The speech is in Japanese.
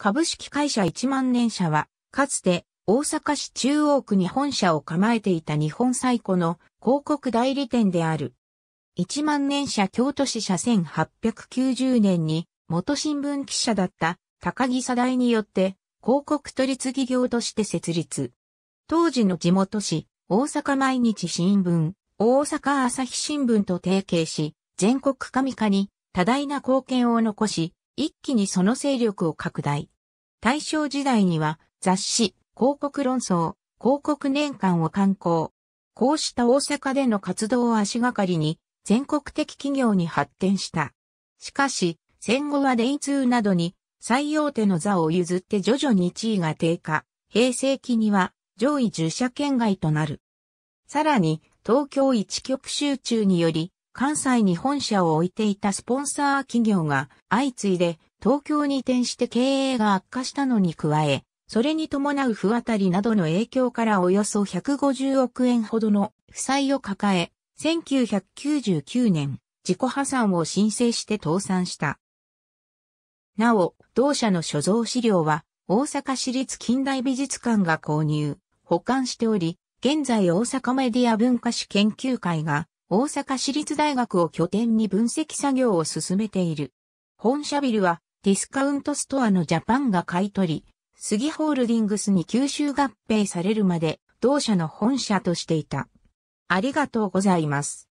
株式会社一万年社は、かつて大阪市中央区に本社を構えていた日本最古の広告代理店である。一万年社京都市社1890年に元新聞記者だった高木佐代によって広告取次業として設立。当時の地元市、大阪毎日新聞、大阪朝日新聞と提携し、全国上化に多大な貢献を残し、一気にその勢力を拡大。大正時代には雑誌、広告論争、広告年間を刊行。こうした大阪での活動を足がかりに全国的企業に発展した。しかし、戦後は電通などに最大手の座を譲って徐々に地位が低下。平成期には上位10社圏外となる。さらに、東京一極集中により、関西に本社を置いていたスポンサー企業が相次いで東京に移転して経営が悪化したのに加え、それに伴う不渡りなどの影響からおよそ150億円ほどの負債を抱え、1999年、自己破産を申請して倒産した。なお、同社の所蔵資料は、大阪市立近代美術館が購入、保管しており、現在大阪メディア文化史研究会が大阪市立大学を拠点に分析作業を進めている。本社ビルはディスカウントストアのジャパンが買い取り、杉ホールディングスに吸収合併されるまで同社の本社としていた。ありがとうございます。